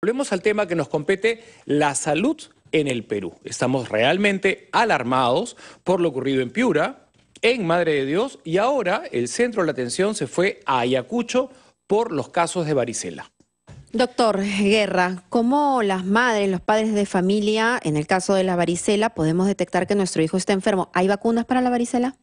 Volvemos al tema que nos compete, la salud en el Perú. Estamos realmente alarmados por lo ocurrido en Piura, en Madre de Dios, y ahora el centro de la atención se fue a Ayacucho por los casos de varicela. Doctor Guerra, ¿cómo las madres, los padres de familia, en el caso de la varicela, podemos detectar que nuestro hijo está enfermo? ¿Hay vacunas para la varicela?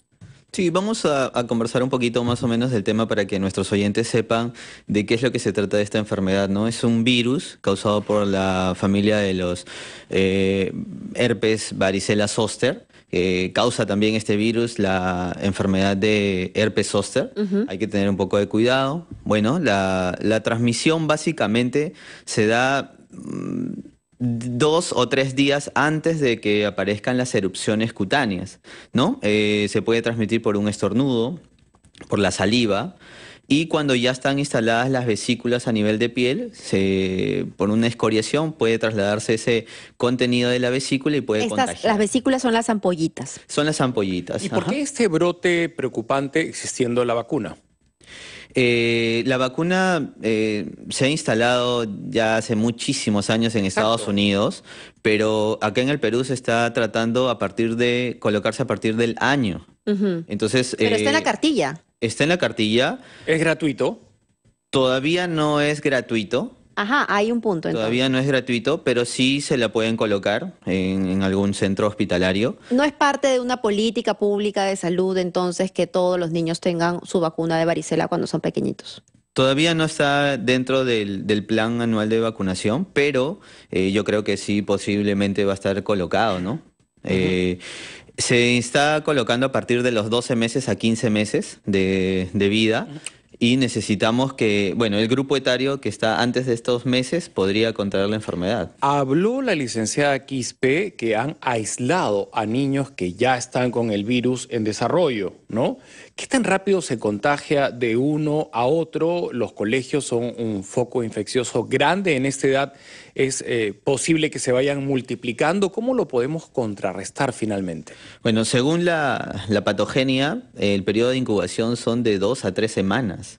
Sí, vamos a, conversar un poquito más o menos del tema para que nuestros oyentes sepan de qué es lo que se trata de esta enfermedad, ¿no? Es un virus causado por la familia de los eh, herpes varicela zoster. que causa también este virus la enfermedad de herpes zoster. Hay que tener un poco de cuidado. Bueno, la transmisión básicamente se da mm, dos o tres días antes de que aparezcan las erupciones cutáneas, ¿no? Eh, se puede transmitir por un estornudo, por la saliva, y cuando ya están instaladas las vesículas a nivel de piel, se, por una escoriación puede trasladarse ese contenido de la vesícula y puede contagiar. Las vesículas son las ampollitas. Son las ampollitas. ¿Y por qué este brote preocupante existiendo la vacuna? Eh, la vacuna eh, se ha instalado ya hace muchísimos años en Estados Unidos, pero acá en el Perú se está tratando a partir de colocarse a partir del año. Entonces, pero está en la eh, cartilla. Está en la cartilla. Es gratuito. Todavía no es gratuito. Ajá, hay un punto. Entonces. Todavía no es gratuito, pero sí se la pueden colocar en, algún centro hospitalario. No es parte de una política pública de salud, entonces, que todos los niños tengan su vacuna de varicela cuando son pequeñitos. Todavía no está dentro del, plan anual de vacunación, pero eh, yo creo que sí posiblemente va a estar colocado, ¿no? Eh, se está colocando a partir de los 12 meses a 15 meses de vida y necesitamos que, bueno, el grupo etario que está antes de estos meses podría contraer la enfermedad. Habló la licenciada Quispe que han aislado a niños que ya están con el virus en desarrollo, ¿no? ¿Qué tan rápido se contagia de uno a otro? Los colegios son un foco infeccioso grande en esta edad. ¿Es eh, posible que se vayan multiplicando? ¿Cómo lo podemos contrarrestar finalmente? Bueno, según la, la patogenia, el periodo de incubación son de dos a tres semanas.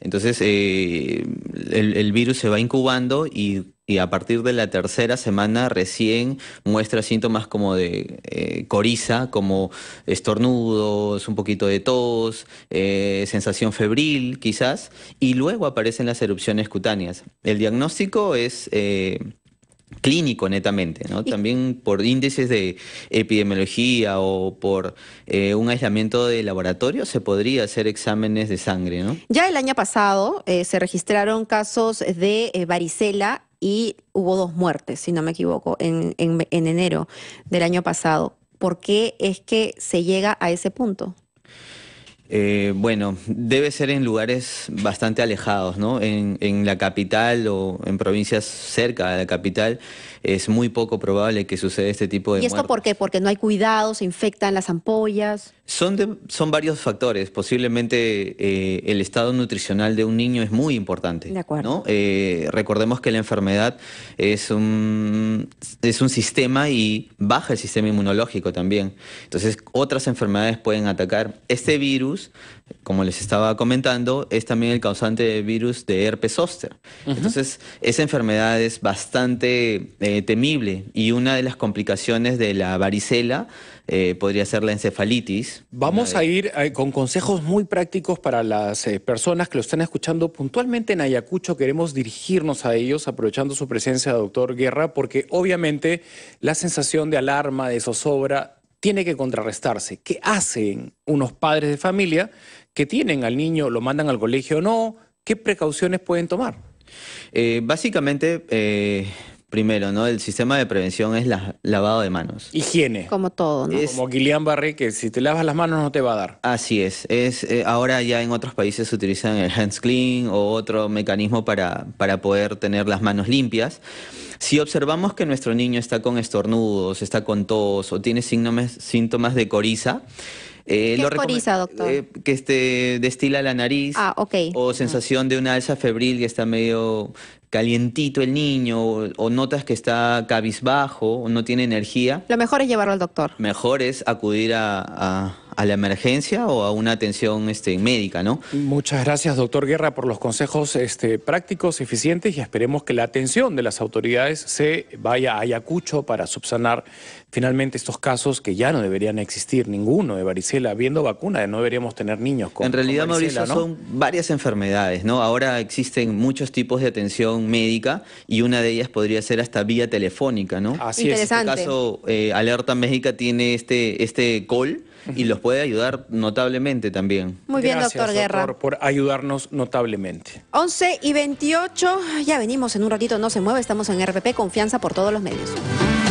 Entonces, eh, el, virus se va incubando y, a partir de la tercera semana recién muestra síntomas como de eh, coriza, como estornudos, un poquito de tos, eh, sensación febril quizás, y luego aparecen las erupciones cutáneas. El diagnóstico es clínico netamente, ¿no? También por índices de epidemiología o por eh, un aislamiento de laboratorio se podría hacer exámenes de sangre, ¿no? Ya el año pasado eh, se registraron casos de eh, varicela y hubo dos muertes, si no me equivoco, en, en, en enero del año pasado. ¿Por qué es que se llega a ese punto? Eh, bueno, debe ser en lugares bastante alejados, ¿no? En, la capital o en provincias cerca de la capital es muy poco probable que suceda este tipo de ¿Y esto por qué? Porque no hay cuidado, se infectan las ampollas. Son, son varios factores. Posiblemente eh, el estado nutricional de un niño es muy importante. De acuerdo. Eh, recordemos que la enfermedad es un, es un sistema y baja el sistema inmunológico también. Entonces, otras enfermedades pueden atacar. Este virus como les estaba comentando, es también el causante del virus de herpes zóster. Entonces, esa enfermedad es bastante eh, temible y una de las complicaciones de la varicela eh, podría ser la encefalitis. Vamos a ir eh, con consejos muy prácticos para las personas que lo están escuchando puntualmente en Ayacucho. Queremos dirigirnos a ellos aprovechando su presencia, doctor Guerra, porque obviamente la sensación de alarma, de zozobra, tiene que contrarrestarse. ¿Qué hacen unos padres de familia que tienen al niño, lo mandan al colegio o no? ¿Qué precauciones pueden tomar? Eh, básicamente, eh, primero, ¿no? El sistema de prevención es la, lavado de manos. Higiene. Como todo, ¿no? Como Guillain Barré, que si te lavas las manos no te va a dar. Así es. es eh, ahora ya en otros países se utilizan el hands clean o otro mecanismo para, para poder tener las manos limpias. Si observamos que nuestro niño está con estornudos, está con tos o tiene síntomas, síntomas de coriza, eh, doctor? Eh, que este, destila la nariz. Ah, ok. O sensación de una alza febril que está medio calientito el niño, o, notas que está cabizbajo, o no tiene energía. Lo mejor es llevarlo al doctor. Mejor es acudir a a la emergencia o a una atención este, médica, ¿no? Muchas gracias, doctor Guerra, por los consejos este, prácticos, eficientes y esperemos que la atención de las autoridades se vaya a Ayacucho para subsanar finalmente estos casos que ya no deberían existir ninguno de varicela, habiendo vacuna, no deberíamos tener niños con En realidad, Mauricio, son varias enfermedades, ¿no? Ahora existen muchos tipos de atención médica y una de ellas podría ser hasta vía telefónica, ¿no? Así es. En este caso, eh, Alerta Médica tiene este, este call y los puede ayudar notablemente también. Muy bien, Gracias, doctor Guerra. por ayudarnos notablemente. 11 y 28, ya venimos en un ratito, no se mueve, estamos en RPP, confianza por todos los medios.